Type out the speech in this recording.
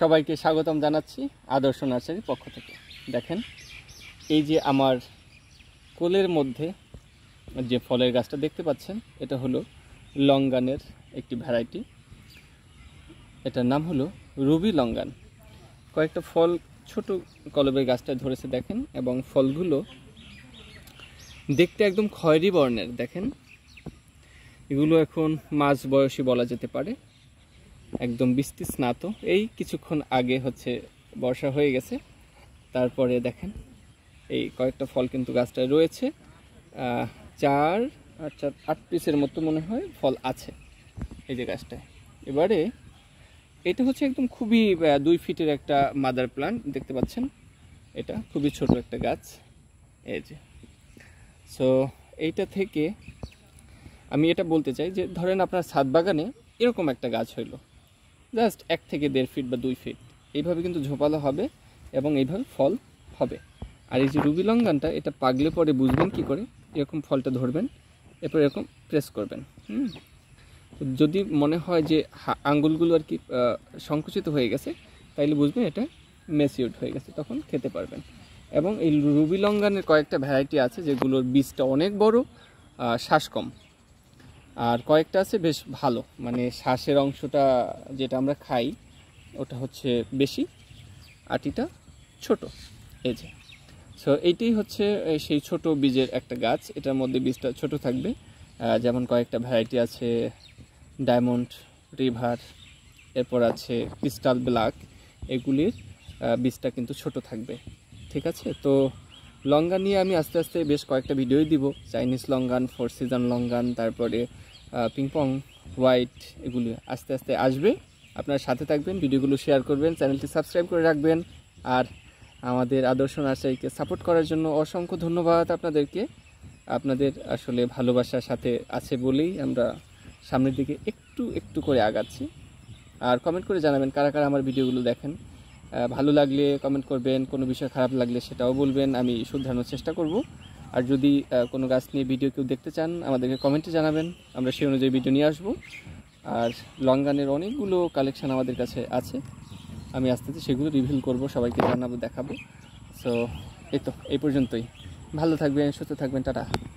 সবাইকে স্বাগতম জানাচ্ছি আদর্শ নার্সারির পক্ষ থেকে দেখেন এই যে আমার কোলের মধ্যে যে ফলের গাছটা দেখতে পাচ্ছেন এটা হলো লঙ্গানের একটি ভ্যারাইটি এটার নাম হলো রুবি লঙ্গান কয়েকটা ফল ছোট কলবের গাছটা ধরেছে দেখেন এবং ফলগুলো দেখতে একদম খয়েরি বর্ণের দেখেন এগুলো এখন মাঝ বয়সী বলা যেতে পারে একদম বৃষ্টি স্নাত এই কিছুক্ষণ আগে হচ্ছে বর্ষা হয়ে গেছে তারপরে দেখেন এই কয়েকটা ফল কিন্তু গাছটায় রয়েছে চার আর চার আট পিসের মতো মনে হয় ফল আছে এই যে গাছটায় এবারে এটা হচ্ছে একদম খুবই দুই ফিটের একটা মাদার প্লান্ট দেখতে পাচ্ছেন এটা খুবই ছোট একটা গাছ এই যে সো এইটা থেকে আমি এটা বলতে চাই যে ধরেন আপনার সাত বাগানে এরকম একটা গাছ হইলো জাস্ট এক থেকে দেড় ফিট বা দুই ফিট এইভাবে কিন্তু ঝোপালো হবে এবং এইভাবে ফল হবে আর এই যে রুবি লঙ্কানটা এটা পাগলে পরে বুঝবেন কি করে এরকম ফলটা ধরবেন এরপর এরকম প্রেস করবেন হুম যদি মনে হয় যে আঙ্গুলগুলো আর কি সংকুচিত হয়ে গেছে তাইলে বুঝবেন এটা মেসিউড হয়ে গেছে তখন খেতে পারবেন এবং এই রুবি লঙ্গানের কয়েকটা ভ্যারাইটি আছে যেগুলোর বীজটা অনেক বড় শ্বাস কম আর কয়েকটা আছে বেশ ভালো মানে শ্বাসের অংশটা যেটা আমরা খাই ওটা হচ্ছে বেশি আটিটা ছোট এই যে সো এইটাই হচ্ছে সেই ছোট বীজের একটা গাছ এটার মধ্যে বীজটা ছোট থাকবে যেমন কয়েকটা ভ্যারাইটি আছে ডায়মন্ড রিভার এরপর আছে ক্রিস্টাল ব্ল্যাক এগুলির বীজটা কিন্তু ছোট থাকবে ঠিক আছে তো লঙ্গান নিয়ে আমি আস্তে আস্তে বেশ কয়েকটা ভিডিওই দিব Chinese longan four season longan তারপরে পিংপং হোয়াইট এগুলি আস্তে আস্তে আসবে আপনার সাথে থাকবেন ভিডিওগুলো শেয়ার করবেন চ্যানেলটি সাবস্ক্রাইব করে রাখবেন আর আমাদের আদর্শ নার্সারিকে সাপোর্ট করার জন্য অসংখ্য ধন্যবাদ আপনাদেরকে আপনাদের আসলে ভালোবাসার সাথে আছে বলেই আমরা সামনের দিকে একটু একটু করে আগাচ্ছি আর কমেন্ট করে জানাবেন কারা কারা আমার ভিডিওগুলো দেখেন ভালো লাগলে কমেন্ট করবেন কোনো বিষয় খারাপ লাগলে সেটাও বলবেন আমি শুধরানোর চেষ্টা করব আর যদি কোনো গাছ নিয়ে ভিডিও কেউ দেখতে চান আমাদেরকে কমেন্টে জানাবেন আমরা সেই অনুযায়ী ভিডিও নিয়ে আসব আর লং গানের অনেকগুলো কালেকশান আমাদের কাছে আছে আমি আস্তে আস্তে সেগুলো রিভিল করব সবাইকে জানাবো দেখাবো সো এই তো এই পর্যন্তই ভালো থাকবেন সুস্থ থাকবেন টাটা